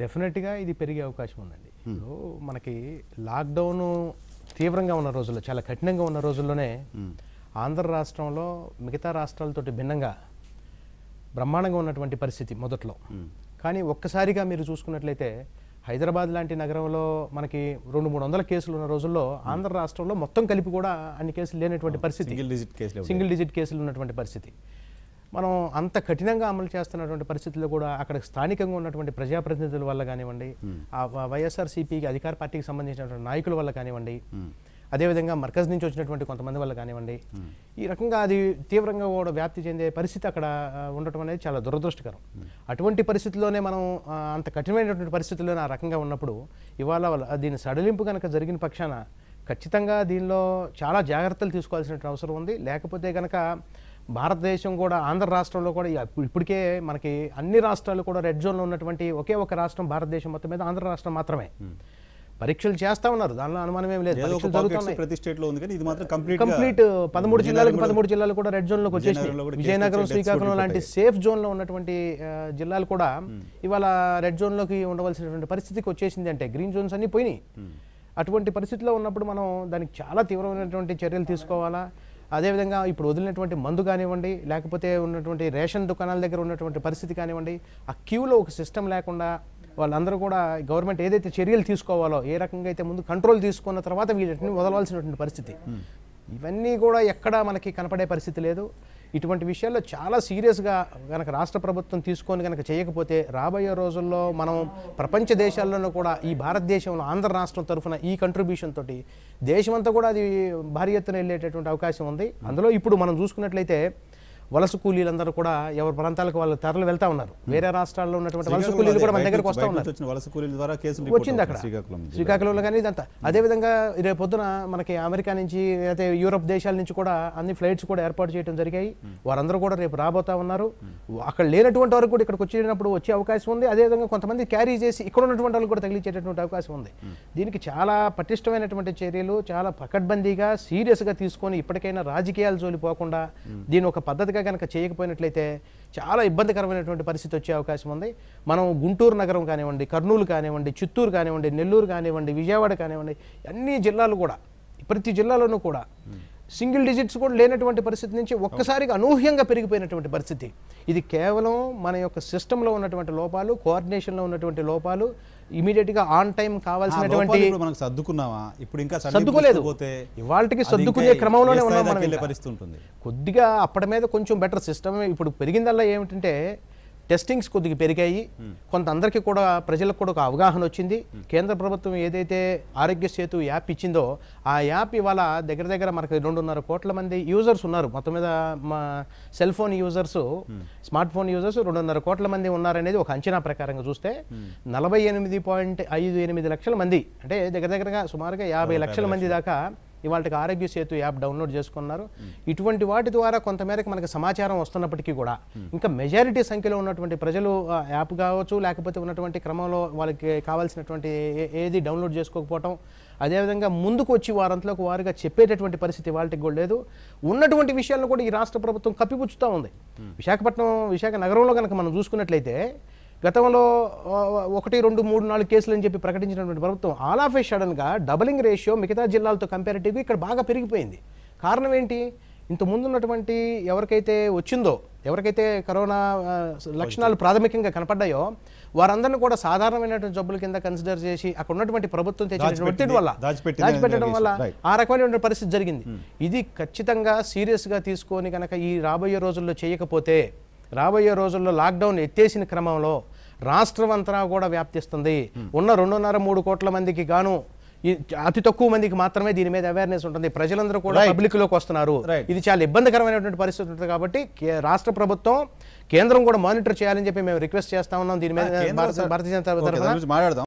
డెఫినెట్గా ఇది పెరిగే అవకాశం ఉందండి hmm. ఇప్పుడు మనకి లాక్డౌన్ తీవ్రంగా ఉన్న రోజుల్లో చాలా కఠినంగా ఉన్న రోజుల్లోనే hmm. ఆంధ్ర రాష్ట్రంలో మిగతా రాష్ట్రాలతో భిన్నంగా బ్రహ్మాండంగా ఉన్నటువంటి పరిస్థితి మొదట్లో hmm. కానీ ఒక్కసారిగా మీరు చూసుకున్నట్లయితే హైదరాబాద్ లాంటి నగరంలో మనకి రెండు మూడు వందల కేసులు ఉన్న రోజుల్లో ఆంధ్ర రాష్ట్రంలో మొత్తం కలిపి కూడా అన్ని కేసులు లేనటువంటి పరిస్థితి సింగిల్ డిజిట్ కేసులు ఉన్నటువంటి పరిస్థితి మనం అంత కఠినంగా అమలు చేస్తున్నటువంటి పరిస్థితుల్లో కూడా అక్కడ స్థానికంగా ఉన్నటువంటి ప్రజాప్రతినిధుల వల్ల కానివ్వండి ఆ వైఎస్ఆర్సీపీకి అధికార పార్టీకి సంబంధించినటువంటి నాయకుల వల్ల కానివ్వండి అదేవిధంగా మర్కజ్ నుంచి వచ్చినటువంటి కొంతమంది వల్ల కానివ్వండి ఈ రకంగా అది తీవ్రంగా కూడా వ్యాప్తి చెందే పరిస్థితి అక్కడ ఉండటం అనేది చాలా దురదృష్టకరం అటువంటి పరిస్థితుల్లోనే మనం అంత కఠినమైనటువంటి పరిస్థితుల్లోనే ఆ రకంగా ఉన్నప్పుడు ఇవాళ దీని సడలింపు కనుక జరిగిన పక్షాన ఖచ్చితంగా దీనిలో చాలా జాగ్రత్తలు తీసుకోవాల్సినటువంటి అవసరం ఉంది లేకపోతే కనుక భారతదేశం కూడా ఆంధ్ర రాష్ట్రంలో కూడా ఇప్పటికే మనకి అన్ని రాష్ట్రాలు కూడా రెడ్ జోన్లో ఉన్నటువంటి ఒకే ఒక రాష్ట్రం భారతదేశం మొత్తం మీద ఆంధ్ర రాష్ట్రం మాత్రమే పరీక్షలు చేస్తా ఉన్నారు దానిలో అనుమానం ఏం లేదు కంప్లీట్ కంప్లీట్ పదమూడు జిల్లాలకు పదమూడు జిల్లాలు కూడా రెడ్ జోన్ లోకి వచ్చేసి విజయనగరం శ్రీకాకుళం లాంటి సేఫ్ జోన్ లో ఉన్నటువంటి జిల్లాలు కూడా ఇవాళ రెడ్ జోన్ లోకి ఉండవలసినటువంటి పరిస్థితికి వచ్చేసింది అంటే గ్రీన్ జోన్స్ అన్ని పోయినాయి అటువంటి పరిస్థితిలో ఉన్నప్పుడు మనం దానికి చాలా తీవ్రమైనటువంటి చర్యలు తీసుకోవాలా అదేవిధంగా ఇప్పుడు వదిలినటువంటి మందు కానివ్వండి లేకపోతే ఉన్నటువంటి రేషన్ దుకాణాల దగ్గర ఉన్నటువంటి పరిస్థితి కానివ్వండి ఆ క్యూలో ఒక సిస్టమ్ లేకుండా వాళ్ళందరూ కూడా గవర్నమెంట్ ఏదైతే చర్యలు తీసుకోవాలో ఏ రకంగా అయితే ముందు కంట్రోల్ తీసుకున్న తర్వాత వీటిని వదలవలసినటువంటి పరిస్థితి ఇవన్నీ కూడా ఎక్కడా మనకి కనపడే పరిస్థితి లేదు ఇటువంటి విషయాల్లో చాలా సీరియస్గా కనుక రాష్ట్ర ప్రభుత్వం తీసుకొని కనుక చేయకపోతే రాబోయే రోజుల్లో మనం ప్రపంచ దేశాల్లోనూ కూడా ఈ భారతదేశంలో ఆంధ్ర రాష్ట్రం తరఫున ఈ కంట్రిబ్యూషన్ తోటి దేశమంతా కూడా అది భారీ ఎత్తున వెళ్ళేటటువంటి అవకాశం ఉంది అందులో ఇప్పుడు మనం చూసుకున్నట్లయితే వలస కూలీలందరూ కూడా ఎవరి ప్రాంతాలకు వాళ్ళు తరలి వెళ్తా ఉన్నారు వేరే రాష్ట్రాల్లో ఉన్నటువంటి వలస కూలీలు కూడా మన దగ్గరకు వస్తూ ఉన్నారు వలస వచ్చింది అక్కడ శ్రీకాకుళంలో కానీ ఇదంతా అదేవిధంగా రేపు పొద్దున మనకి అమెరికా నుంచి అయితే యూరప్ దేశాల నుంచి కూడా అన్ని ఫ్లైట్స్ కూడా ఏర్పాటు చేయడం జరిగాయి వారందరూ కూడా రేపు రాబోతా ఉన్నారు అక్కడ లేనటువంటి వరకు కూడా ఇక్కడికి వచ్చినప్పుడు వచ్చే అవకాశం ఉంది అదేవిధంగా కొంతమంది క్యారీ చేసి ఇక్కడ ఉన్నటువంటి వాళ్ళు కూడా తగిలించేటటువంటి అవకాశం ఉంది దీనికి చాలా పటిష్టమైనటువంటి చర్యలు చాలా పకడ్బందీగా సీరియస్గా తీసుకొని ఇప్పటికైనా రాజకీయాలు జోలిపోకుండా దీని ఒక పద్ధతి జాగ్రత్తగా కనుక చేయకపోయినట్లయితే చాలా ఇబ్బందికరమైనటువంటి పరిస్థితి వచ్చే అవకాశం ఉంది మనం గుంటూరు నగరం కానివ్వండి కర్నూలు కానివ్వండి చిత్తూరు కానివ్వండి నెల్లూరు కానివ్వండి విజయవాడ కానివ్వండి అన్ని జిల్లాలు కూడా ప్రతి జిల్లాలోనూ కూడా సింగిల్ డిజిట్స్ కూడా లేనటువంటి పరిస్థితి నుంచి ఒక్కసారిగా అనూహ్యంగా పెరిగిపోయినటువంటి పరిస్థితి ఇది కేవలం మన యొక్క సిస్టంలో ఉన్నటువంటి లోపాలు కోఆర్డినేషన్లో ఉన్నటువంటి లోపాలు ఇమీడియట్గా ఆన్ టైం కావాల్సినటువంటి మనకు సర్దుకున్నావా ఇప్పుడు ఇంకా సర్దుకోలేదు ఇవాళకి సర్దుకునే క్రమంలోనే ఉన్నాం మనం పరిస్థితి ఉంటుంది కొద్దిగా అప్పటి మీద కొంచెం బెటర్ సిస్టమ్ ఇప్పుడు పెరిగిందల్లా ఏమిటంటే టెస్టింగ్స్ కొద్దిగా పెరిగాయి కొంత అందరికీ కూడా ప్రజలకు కూడా ఒక అవగాహన వచ్చింది కేంద్ర ప్రభుత్వం ఏదైతే ఆరోగ్య సేతు యాప్ ఇచ్చిందో ఆ యాప్ ఇవాళ దగ్గర దగ్గర మనకు రెండున్నర కోట్ల మంది యూజర్స్ ఉన్నారు మొత్తం మీద మా cell phone users smart phone users రెండున్నర కోట్ల మంది ఉన్నారనేది ఒక అంచనా ప్రకారంగా చూస్తే నలభై ఎనిమిది పాయింట్ ఐదు ఎనిమిది లక్షల మంది అంటే దగ్గర దగ్గరగా సుమారుగా యాభై లక్షల మంది దాకా ఇవాళకి ఆరోగ్య సేతు యాప్ డౌన్లోడ్ చేసుకున్నారు ఇటువంటి వాటి ద్వారా కొంతమేరకు మనకి సమాచారం వస్తున్నప్పటికీ కూడా ఇంకా మెజారిటీ సంఖ్యలో ఉన్నటువంటి ప్రజలు యాప్ కావచ్చు లేకపోతే ఉన్నటువంటి క్రమంలో వాళ్ళకి కావాల్సినటువంటి ఏది డౌన్లోడ్ చేసుకోకపోవటం అదేవిధంగా ముందుకు వచ్చి వారంతలోకి వారుగా చెప్పేటటువంటి పరిస్థితి వాళ్ళకి కూడా లేదు ఉన్నటువంటి విషయాలను కూడా ఈ రాష్ట్ర ప్రభుత్వం కప్పిపుచ్చుతూ ఉంది విశాఖపట్నం విశాఖ నగరంలో కనుక మనం చూసుకున్నట్లయితే గతంలో ఒకటి రెండు మూడు నాలుగు కేసులు అని చెప్పి ప్రకటించినటువంటి ప్రభుత్వం ఆల్ ఆఫ్ ఏ సడన్గా డబలింగ్ రేషియో మిగతా జిల్లాలతో కంపారిటివ్గా ఇక్కడ బాగా పెరిగిపోయింది కారణం ఏంటి ఇంత ఉన్నటువంటి ఎవరికైతే వచ్చిందో ఎవరికైతే కరోనా లక్షణాలు ప్రాథమికంగా కనపడ్డాయో వారందరినీ కూడా సాధారణమైనటువంటి జబ్బుల కింద కన్సిడర్ చేసి అక్కడ ఉన్నటువంటి ప్రభుత్వం తెచ్చిన వల్ల దాచిపెట్టడం వల్ల ఆ రకమైనటువంటి పరిస్థితి జరిగింది hmm. ఇది ఖచ్చితంగా సీరియస్గా తీసుకొని కనుక ఈ రాబోయే రోజుల్లో చేయకపోతే రాబోయే రోజుల్లో లాక్డౌన్ ఎత్తేసిన క్రమంలో రాష్ట్రం అంతా కూడా వ్యాప్తిస్తుంది ఉన్న రెండున్నర మూడు కోట్ల మందికి గాను అతి తక్కువ మందికి మాత్రమే దీని మీద అవేర్నెస్ ఉంటుంది ప్రజలందరూ కూడా పబ్లిక్ లోకి వస్తున్నారు ఇది చాలా ఇబ్బందికరమైనటువంటి పరిస్థితి ఉంటుంది కాబట్టి రాష్ట్ర ప్రభుత్వం కేంద్రం కూడా మానిటర్ చేయాలని చెప్పి మేము రిక్వెస్ట్ చేస్తా ఉన్నాం దీని మీద భారతీయ జనతా మాట్లాడదాం